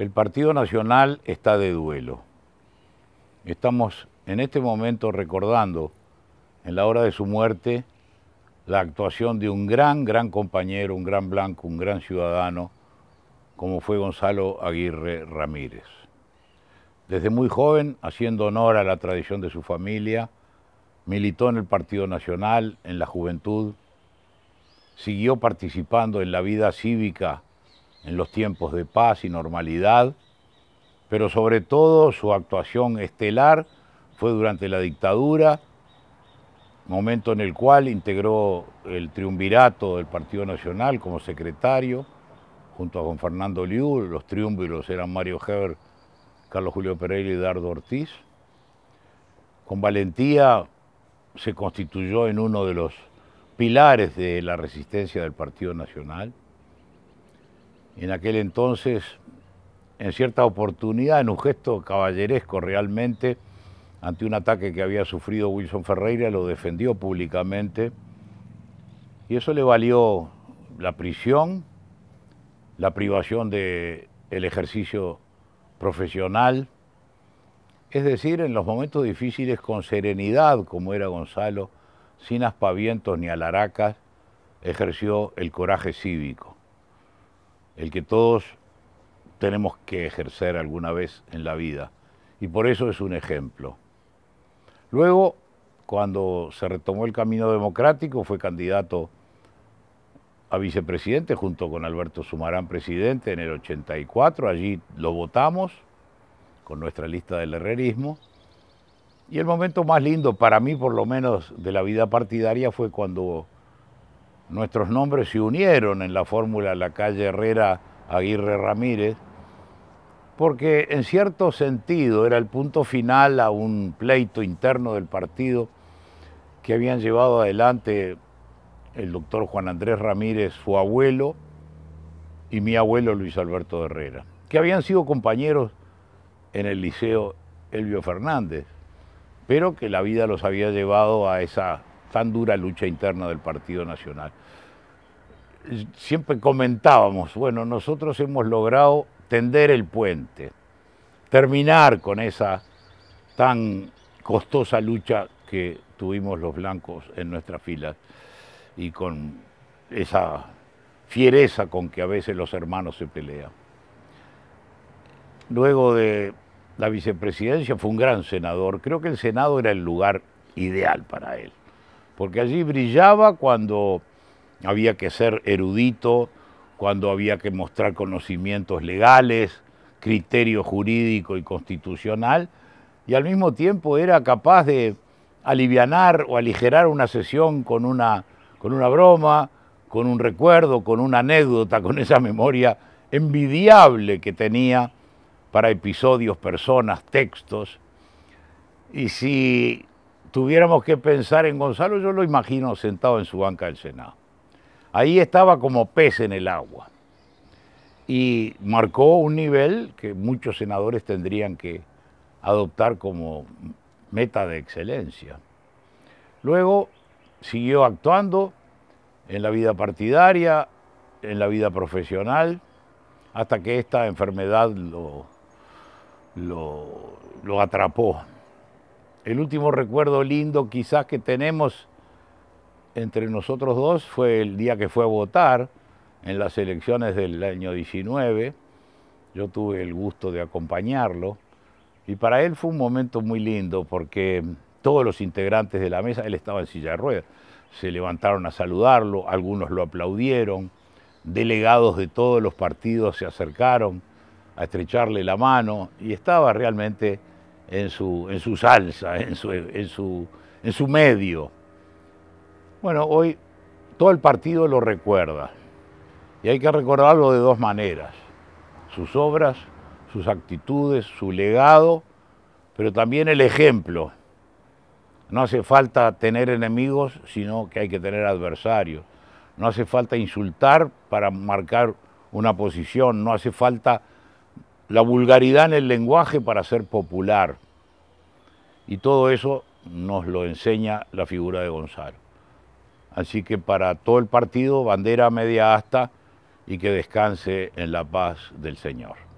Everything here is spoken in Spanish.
El Partido Nacional está de duelo. Estamos en este momento recordando, en la hora de su muerte, la actuación de un gran, gran compañero, un gran blanco, un gran ciudadano, como fue Gonzalo Aguirre Ramírez. Desde muy joven, haciendo honor a la tradición de su familia, militó en el Partido Nacional, en la juventud, siguió participando en la vida cívica en los tiempos de paz y normalidad, pero sobre todo su actuación estelar fue durante la dictadura, momento en el cual integró el triunvirato del Partido Nacional como secretario, junto a Juan Fernando Liu, los triunviros eran Mario Heber, Carlos Julio Pereira y Dardo Ortiz. Con valentía se constituyó en uno de los pilares de la resistencia del Partido Nacional en aquel entonces, en cierta oportunidad, en un gesto caballeresco realmente, ante un ataque que había sufrido Wilson Ferreira, lo defendió públicamente y eso le valió la prisión, la privación del el ejercicio profesional, es decir, en los momentos difíciles con serenidad, como era Gonzalo, sin aspavientos ni alaracas, ejerció el coraje cívico el que todos tenemos que ejercer alguna vez en la vida. Y por eso es un ejemplo. Luego, cuando se retomó el camino democrático, fue candidato a vicepresidente junto con Alberto Sumarán presidente en el 84, allí lo votamos con nuestra lista del herrerismo. Y el momento más lindo para mí por lo menos de la vida partidaria fue cuando nuestros nombres se unieron en la fórmula La calle Herrera Aguirre Ramírez, porque en cierto sentido era el punto final a un pleito interno del partido que habían llevado adelante el doctor Juan Andrés Ramírez, su abuelo, y mi abuelo Luis Alberto Herrera, que habían sido compañeros en el Liceo Elvio Fernández, pero que la vida los había llevado a esa tan dura lucha interna del Partido Nacional. Siempre comentábamos, bueno, nosotros hemos logrado tender el puente, terminar con esa tan costosa lucha que tuvimos los blancos en nuestras filas y con esa fiereza con que a veces los hermanos se pelean. Luego de la vicepresidencia fue un gran senador, creo que el Senado era el lugar ideal para él porque allí brillaba cuando había que ser erudito, cuando había que mostrar conocimientos legales, criterio jurídico y constitucional, y al mismo tiempo era capaz de alivianar o aligerar una sesión con una, con una broma, con un recuerdo, con una anécdota, con esa memoria envidiable que tenía para episodios, personas, textos. Y si tuviéramos que pensar en Gonzalo, yo lo imagino sentado en su banca del Senado. Ahí estaba como pez en el agua y marcó un nivel que muchos senadores tendrían que adoptar como meta de excelencia. Luego siguió actuando en la vida partidaria, en la vida profesional, hasta que esta enfermedad lo, lo, lo atrapó. El último recuerdo lindo quizás que tenemos entre nosotros dos fue el día que fue a votar en las elecciones del año 19. Yo tuve el gusto de acompañarlo y para él fue un momento muy lindo porque todos los integrantes de la mesa, él estaba en silla de ruedas, se levantaron a saludarlo, algunos lo aplaudieron, delegados de todos los partidos se acercaron a estrecharle la mano y estaba realmente en su, en su salsa, en su, en, su, en su medio. Bueno, hoy todo el partido lo recuerda. Y hay que recordarlo de dos maneras. Sus obras, sus actitudes, su legado, pero también el ejemplo. No hace falta tener enemigos, sino que hay que tener adversarios. No hace falta insultar para marcar una posición, no hace falta la vulgaridad en el lenguaje para ser popular. Y todo eso nos lo enseña la figura de Gonzalo. Así que para todo el partido, bandera media asta y que descanse en la paz del Señor.